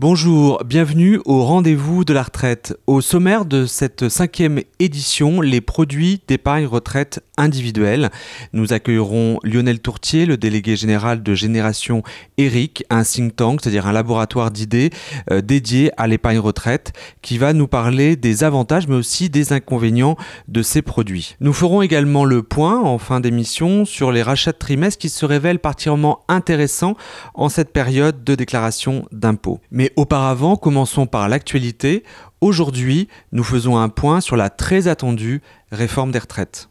Bonjour, bienvenue au rendez-vous de la retraite. Au sommaire de cette cinquième édition, les produits d'épargne retraite individuelle. Nous accueillerons Lionel Tourtier, le délégué général de Génération ERIC, un think tank, c'est-à-dire un laboratoire d'idées euh, dédié à l'épargne retraite, qui va nous parler des avantages mais aussi des inconvénients de ces produits. Nous ferons également le point en fin d'émission sur les rachats de trimestre qui se révèlent particulièrement intéressants en cette période de déclaration d'impôts. Mais auparavant, commençons par l'actualité. Aujourd'hui, nous faisons un point sur la très attendue réforme des retraites.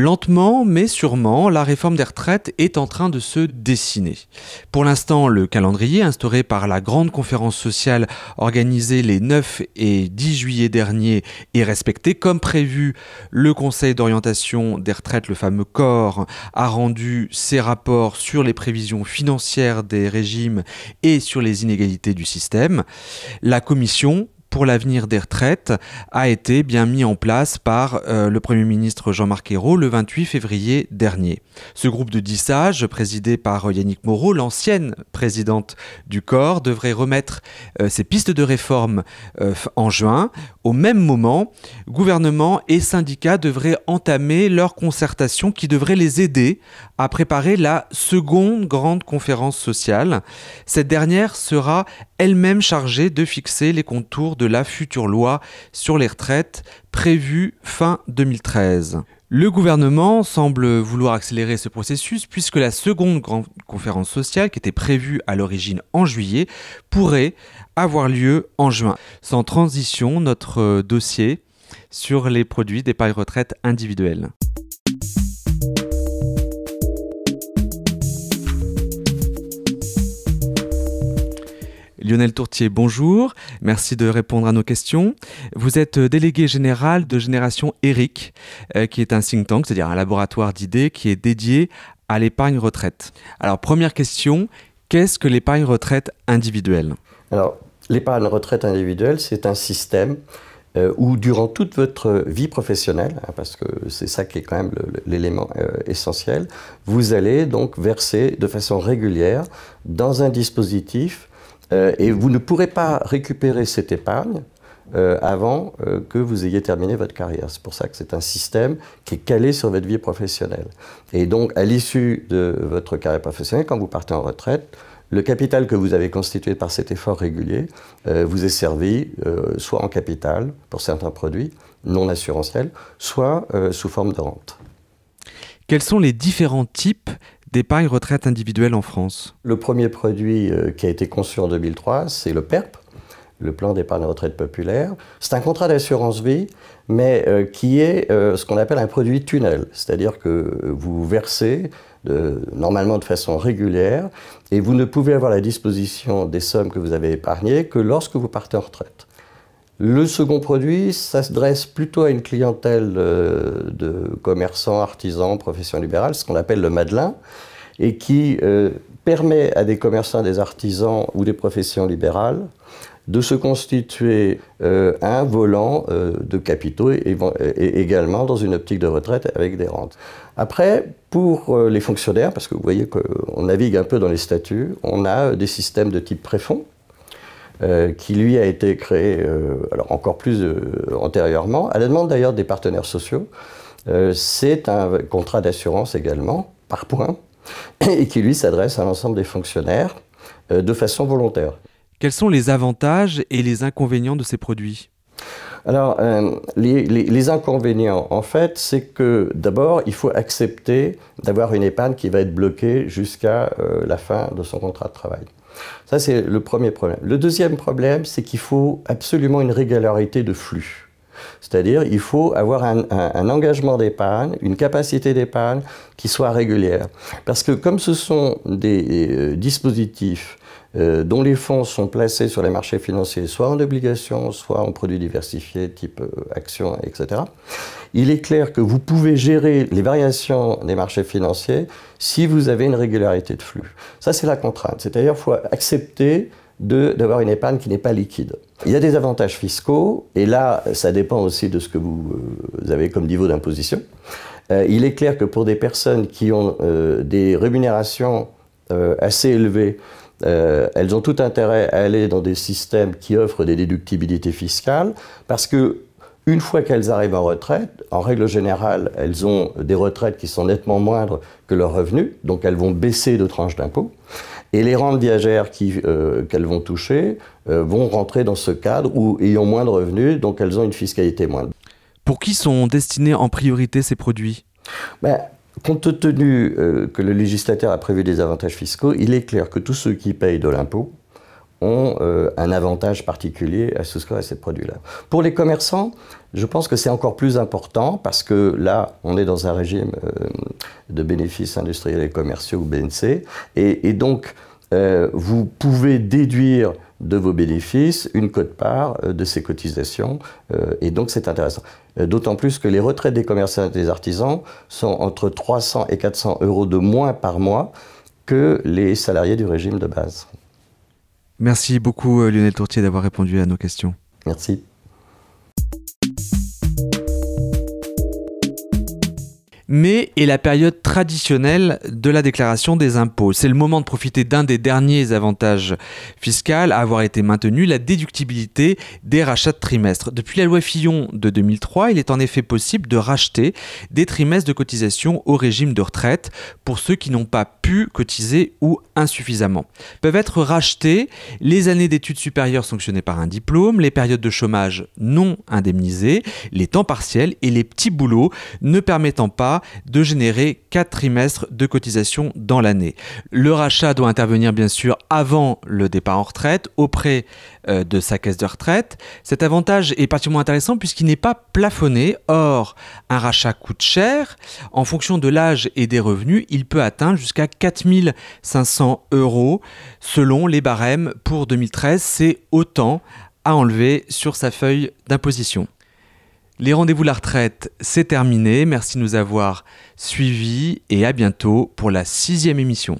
Lentement mais sûrement, la réforme des retraites est en train de se dessiner. Pour l'instant, le calendrier instauré par la grande conférence sociale organisée les 9 et 10 juillet dernier est respecté. Comme prévu, le Conseil d'orientation des retraites, le fameux corps, a rendu ses rapports sur les prévisions financières des régimes et sur les inégalités du système. La Commission pour l'avenir des retraites a été bien mis en place par euh, le Premier ministre Jean-Marc Ayrault le 28 février dernier. Ce groupe de 10 sages, présidé par euh, Yannick Moreau, l'ancienne présidente du corps, devrait remettre euh, ses pistes de réforme en juin. Au même moment, gouvernement et syndicats devraient entamer leur concertation qui devrait les aider à préparer la seconde grande conférence sociale. Cette dernière sera elle-même chargée de fixer les contours de la future loi sur les retraites prévue fin 2013. Le gouvernement semble vouloir accélérer ce processus puisque la seconde grande conférence sociale, qui était prévue à l'origine en juillet, pourrait avoir lieu en juin. Sans transition, notre euh, dossier sur les produits d'épargne retraite individuelle. Lionel Tourtier, bonjour. Merci de répondre à nos questions. Vous êtes euh, délégué général de Génération ERIC, euh, qui est un think tank, c'est-à-dire un laboratoire d'idées qui est dédié à l'épargne retraite. Alors, première question, qu'est-ce que l'épargne retraite individuelle Alors, l'épargne retraite individuelle, c'est un système euh, où durant toute votre vie professionnelle, hein, parce que c'est ça qui est quand même l'élément essentiel, vous allez donc verser de façon régulière dans un dispositif euh, et vous ne pourrez pas récupérer cette épargne euh, avant euh, que vous ayez terminé votre carrière. C'est pour ça que c'est un système qui est calé sur votre vie professionnelle. Et donc, à l'issue de votre carrière professionnelle, quand vous partez en retraite, le capital que vous avez constitué par cet effort régulier vous est servi soit en capital pour certains produits non assurantiels, soit sous forme de rente. Quels sont les différents types d'épargne retraite individuelle en France Le premier produit euh, qui a été conçu en 2003, c'est le PERP, le plan d'épargne retraite populaire. C'est un contrat d'assurance vie, mais euh, qui est euh, ce qu'on appelle un produit tunnel, c'est-à-dire que vous versez normalement de façon régulière et vous ne pouvez avoir la disposition des sommes que vous avez épargnées que lorsque vous partez en retraite. Le second produit, ça se dresse plutôt à une clientèle euh, de commerçants, artisans, professions libérales, ce qu'on appelle le Madelin, et qui euh, permet à des commerçants, des artisans ou des professions libérales de se constituer euh, un volant de capitaux et, également dans une optique de retraite avec des rentes. Après, pour les fonctionnaires, parce que vous voyez qu'on navigue un peu dans les statuts, on a des systèmes de type préfond euh, qui lui a été créé euh, encore plus euh, antérieurement, à la demande d'ailleurs des partenaires sociaux. C'est un contrat d'assurance également, par point, et qui lui s'adresse à l'ensemble des fonctionnaires de façon volontaire. Quels sont les avantages et les inconvénients de ces produits alors, les, inconvénients, en fait, c'est que d'abord, il faut accepter d'avoir une épargne qui va être bloquée jusqu'à la fin de son contrat de travail. Ça, c'est le premier problème. Le deuxième problème, c'est qu'il faut absolument une régularité de flux. C'est-à-dire, il faut avoir un, engagement d'épargne, une capacité d'épargne qui soit régulière. Parce que comme ce sont des euh, dispositifs euh, dont les fonds sont placés sur les marchés financiers, soit en obligations, soit en produits diversifiés type euh, actions, etc. Il est clair que vous pouvez gérer les variations des marchés financiers si vous avez une régularité de flux. Ça, c'est la contrainte. C'est-à-dire faut accepter d'avoir une épargne qui n'est pas liquide. Il y a des avantages fiscaux, et là, ça dépend aussi de ce que vous, euh, avez comme niveau d'imposition. Euh, il est clair que pour des personnes qui ont euh, des rémunérations assez élevées, elles ont tout intérêt à aller dans des systèmes qui offrent des déductibilités fiscales, parce que une fois qu'elles arrivent en retraite, en règle générale, elles ont des retraites qui sont nettement moindres que leurs revenus, donc elles vont baisser de tranches d'impôts. Et les rentes viagères euh, qu'elles vont toucher euh, vont rentrer dans ce cadre où, ayant moins de revenus, donc elles ont une fiscalité moindre. Pour qui sont destinés en priorité ces produits ben, Compte tenu euh, que le législateur a prévu des avantages fiscaux, il est clair que tous ceux qui payent de l'impôt, ont euh, un avantage particulier à souscrire à ces produits-là. Pour les commerçants, je pense que c'est encore plus important parce que là, on est dans un régime euh, de bénéfices industriels et commerciaux, ou BNC, et, donc euh, vous pouvez déduire de vos bénéfices une cote-part de ces cotisations, et donc c'est intéressant. D'autant plus que les retraites des commerçants et des artisans sont entre 300 et 400 euros de moins par mois que les salariés du régime de base. Merci beaucoup euh, Lionel Tourtier d'avoir répondu à nos questions. Merci. mais est la période traditionnelle de la déclaration des impôts. C'est le moment de profiter d'un des derniers avantages fiscaux à avoir été maintenu, la déductibilité des rachats de trimestres. Depuis la loi Fillon de 2003, il est en effet possible de racheter des trimestres de cotisation au régime de retraite pour ceux qui n'ont pas pu cotiser ou insuffisamment. Peuvent être rachetés les années d'études supérieures sanctionnées par un diplôme, les périodes de chômage non indemnisées, les temps partiels et les petits boulots ne permettant pas de générer 4 trimestres de cotisation dans l'année. Le rachat doit intervenir bien sûr avant le départ en retraite auprès euh, de sa caisse de retraite. Cet avantage est particulièrement intéressant puisqu'il n'est pas plafonné. Or, un rachat coûte cher. En fonction de l'âge et des revenus, il peut atteindre jusqu'à 4500 euros selon les barèmes pour 2013. C'est autant à enlever sur sa feuille d'imposition. Les rendez-vous la retraite, c'est terminé. Merci de nous avoir suivis et à bientôt pour la sixième émission.